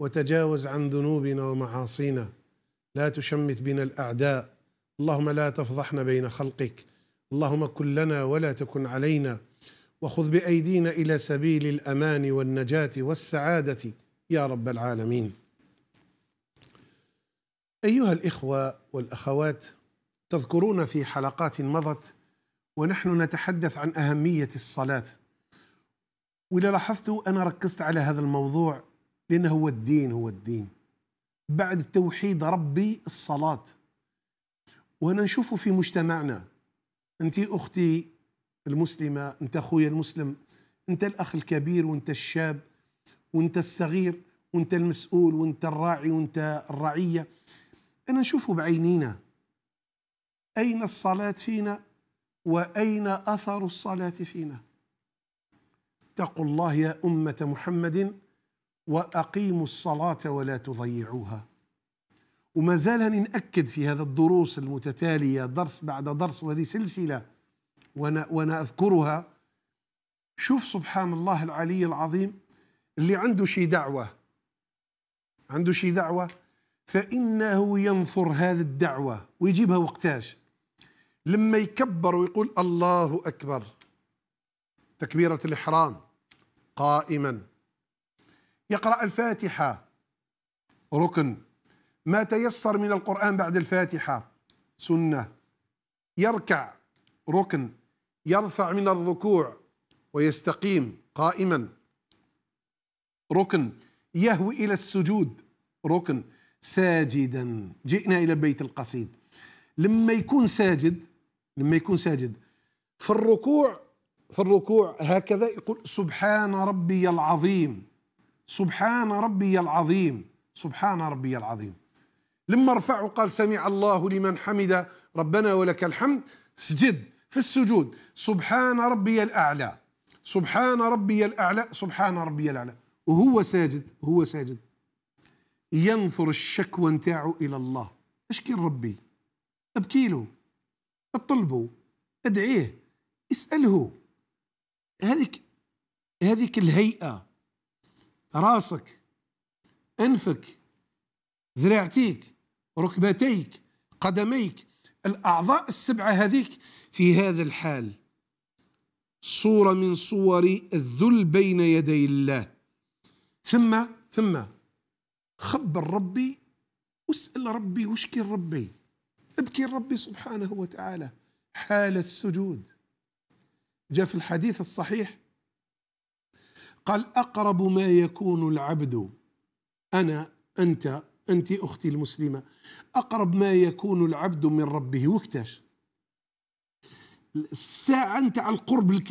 وتجاوز عن ذنوبنا ومعاصينا لا تشمت بنا الأعداء اللهم لا تفضحنا بين خلقك اللهم كن لنا ولا تكن علينا وخذ بأيدينا إلى سبيل الأمان والنجاة والسعادة يا رب العالمين أيها الإخوة والأخوات تذكرون في حلقات مضت ونحن نتحدث عن أهمية الصلاة وإذا لاحظت أنا ركزت على هذا الموضوع لأن هو الدين هو الدين بعد توحيد ربي الصلاة وأنا نشوفه في مجتمعنا أنت أختي المسلمة أنت أخويا المسلم أنت الأخ الكبير وأنت الشاب وأنت الصغير وأنت المسؤول وأنت الراعي وأنت الرعية أنا نشوفه بعينينا أين الصلاة فينا وأين أثر الصلاة فينا اتقوا الله يا أمة محمد واقيموا الصلاه ولا تضيعوها وما زال ناكد في هذا الدروس المتتاليه درس بعد درس وهذه سلسله وانا وانا اذكرها شوف سبحان الله العلي العظيم اللي عنده شي دعوه عنده شي دعوه فانه ينثر هذه الدعوه ويجيبها وقتاش لما يكبر ويقول الله اكبر تكبيره الاحرام قائما يقرأ الفاتحة ركن ما تيسر من القرآن بعد الفاتحة سنة يركع ركن يرفع من الركوع ويستقيم قائما ركن يهوي إلى السجود ركن ساجدا جئنا إلى بيت القصيد لما يكون ساجد لما يكون ساجد في الركوع في الركوع هكذا يقول سبحان ربي العظيم سبحان ربي العظيم سبحان ربي العظيم لما رفع قال سمع الله لمن حمد ربنا ولك الحمد سجد في السجود سبحان ربي الأعلى سبحان ربي الأعلى سبحان ربي الأعلى وهو ساجد هو ساجد ينثر الشكوى نتاعو إلى الله اشكي ربي ابكي له اطلبه ادعيه اسأله هذيك هذيك الهيئة راسك انفك ذراعتيك ركبتيك قدميك الاعضاء السبعه هذيك في هذا الحال صوره من صور الذل بين يدي الله ثم ثم خبر ربي واسال ربي واشكي ربي ابكي ربي سبحانه وتعالى حال السجود جاء في الحديث الصحيح قال أقرب ما يكون العبد أنا أنت أنت أختي المسلمة أقرب ما يكون العبد من ربه وقتاش الساعة نتاع القرب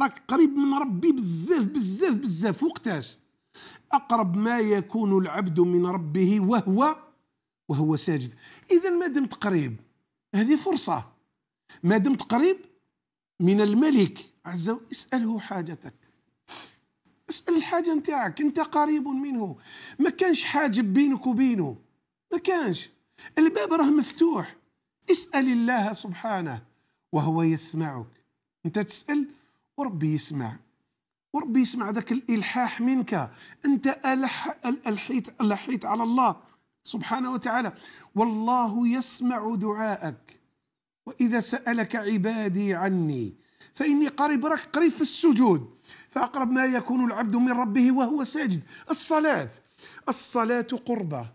راك قريب من ربي بزاف بزاف بزاف وقتاش أقرب ما يكون العبد من ربه وهو وهو ساجد إذا ما دمت قريب هذه فرصة ما دمت قريب من الملك عز وجل اسأله حاجتك اسال الحاجه نتاعك انت قريب منه ما كانش حاجب بينك وبينه ما كانش الباب راه مفتوح اسال الله سبحانه وهو يسمعك انت تسال وربي يسمع وربي يسمع ذاك الالحاح منك انت ألح الحيت الحيت على الله سبحانه وتعالى والله يسمع دعاءك واذا سالك عبادي عني فاني قريب راك قريب في السجود فأقرب ما يكون العبد من ربه وهو ساجد الصلاة الصلاة قربة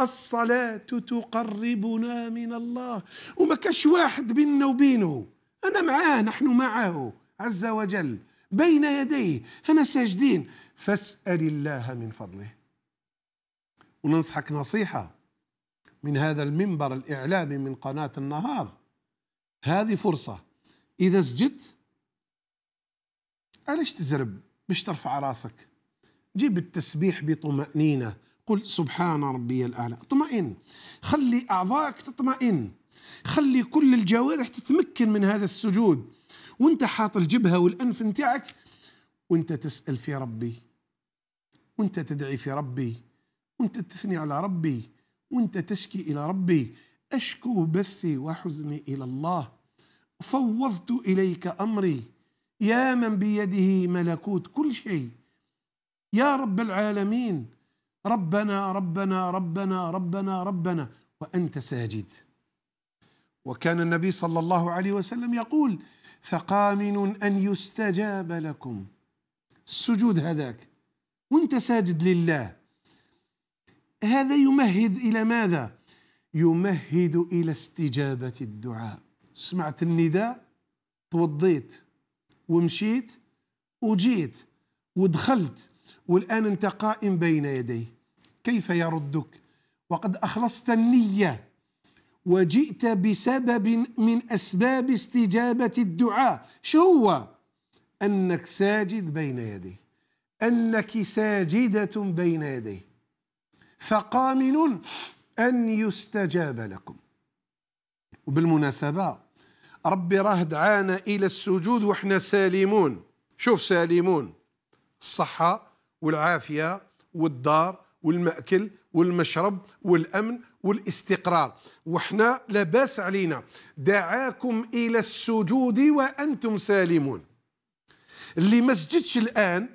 الصلاة تقربنا من الله وما كاش واحد بيننا وبينه أنا معاه نحن معه عز وجل بين يديه أنا ساجدين فاسأل الله من فضله وننصحك نصيحة من هذا المنبر الإعلامي من قناة النهار هذه فرصة إذا سجدت علاش تزرب باش ترفع راسك جيب التسبيح بطمأنينة قل سبحان ربي الأعلى اطمئن خلي أعضائك تطمئن خلي كل الجوارح تتمكن من هذا السجود وانت حاط الجبهة والأنف نتاعك وانت تسأل في ربي وانت تدعي في ربي وانت تثني على ربي وانت تشكي إلى ربي أشكو بثي وحزني إلى الله فوضت إليك أمري يا من بيده ملكوت كل شيء يا رب العالمين ربنا ربنا ربنا ربنا ربنا وأنت ساجد وكان النبي صلى الله عليه وسلم يقول ثقامن أن يستجاب لكم السجود هذاك وانت ساجد لله هذا يمهد إلى ماذا؟ يمهد إلى استجابة الدعاء سمعت النداء توضيت ومشيت وجيت ودخلت والآن أنت قائم بين يديه كيف يردك وقد أخلصت النية وجئت بسبب من أسباب استجابة الدعاء شو هو أنك ساجد بين يديه أنك ساجدة بين يديه فقامن أن يستجاب لكم وبالمناسبة ربي راه دعانا إلى السجود وإحنا سالمون شوف سالمون الصحة والعافية والدار والمأكل والمشرب والأمن والاستقرار وحنا لاباس علينا دعاكم إلى السجود وأنتم سالمون اللي ما سجدش الآن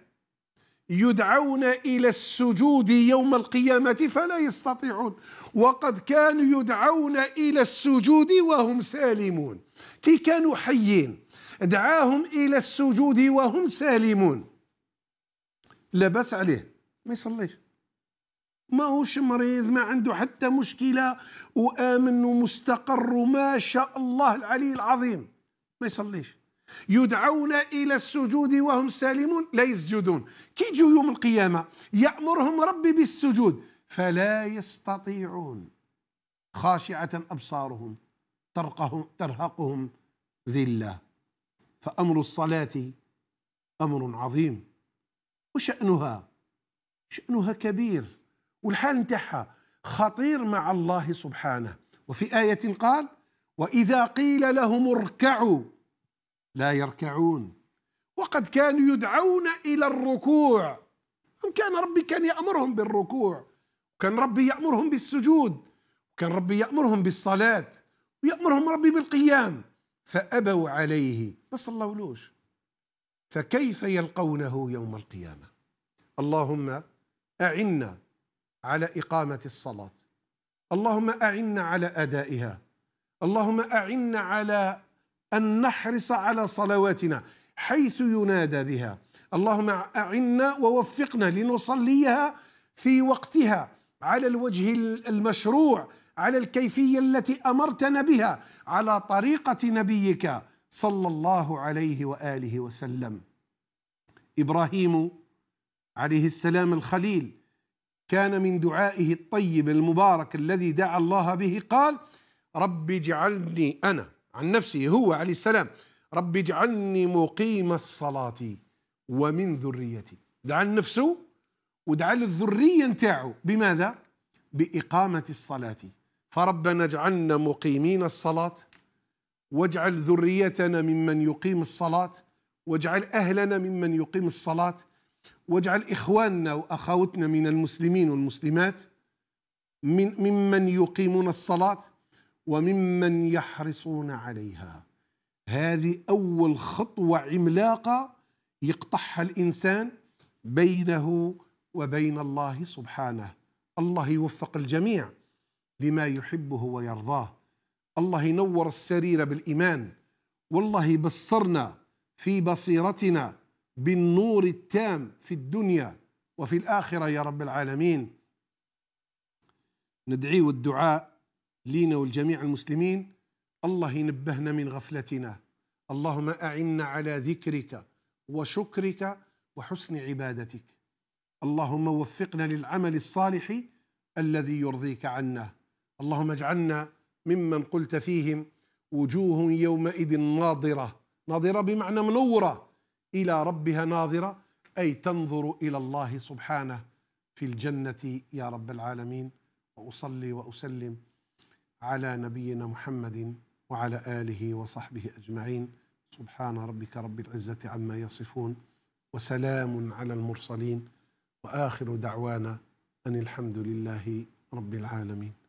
يدعون إلى السجود يوم القيامة فلا يستطيعون وقد كانوا يدعون إلى السجود وهم سالمون كي كانوا حيين دعاهم إلى السجود وهم سالمون لا بأس عليه ما يصليش ما هوش مريض ما عنده حتى مشكلة وآمن ومستقر وما شاء الله العلي العظيم ما يصليش يدعون إلى السجود وهم سالمون لا يسجدون كيجوا يوم القيامة يأمرهم ربي بالسجود فلا يستطيعون خاشعة أبصارهم ترقهم ترهقهم ذلة فأمر الصلاة أمر عظيم وشأنها شأنها كبير والحال نتاعها خطير مع الله سبحانه وفي آية قال وإذا قيل لهم اركعوا لا يركعون وقد كانوا يدعون إلى الركوع كان ربي كان يأمرهم بالركوع كان ربي يأمرهم بالسجود كان ربي يأمرهم بالصلاة ويأمرهم ربي بالقيام فأبوا عليه ما صلولوش فكيف يلقونه يوم القيامة اللهم أعنا على إقامة الصلاة اللهم أعنا على أدائها اللهم أعنا على أن نحرص على صلواتنا حيث ينادى بها اللهم أعنا ووفقنا لنصليها في وقتها على الوجه المشروع على الكيفية التي أمرتنا بها على طريقة نبيك صلى الله عليه وآله وسلم إبراهيم عليه السلام الخليل كان من دعائه الطيب المبارك الذي دعا الله به قال رب اجعلني أنا عن نفسه هو عليه السلام رب اجعلني مقيم الصلاة ومن ذريتي دعا لنفسه ودعا للذرية نتاعو بماذا؟ بإقامة الصلاة فربنا اجعلنا مقيمين الصلاة واجعل ذريتنا ممن يقيم الصلاة واجعل أهلنا ممن يقيم الصلاة واجعل إخواننا وأخوتنا من المسلمين والمسلمات من ممن يقيمون الصلاة وممن يحرصون عليها هذه أول خطوة عملاقة يقطعها الإنسان بينه وبين الله سبحانه الله يوفق الجميع لما يحبه ويرضاه الله ينور السرير بالإيمان والله يبصرنا في بصيرتنا بالنور التام في الدنيا وفي الآخرة يا رب العالمين ندعي الدعاء لينا ولجميع المسلمين الله ينبهنا من غفلتنا اللهم أعنا على ذكرك وشكرك وحسن عبادتك اللهم وفقنا للعمل الصالح الذي يرضيك عنا اللهم اجعلنا ممن قلت فيهم وجوه يومئذ ناظرة ناظرة بمعنى منورة إلى ربها ناظرة أي تنظر إلى الله سبحانه في الجنة يا رب العالمين وأصلي وأسلم على نبينا محمد وعلى آله وصحبه أجمعين سبحان ربك رب العزة عما يصفون وسلام على المرسلين وآخر دعوانا أن الحمد لله رب العالمين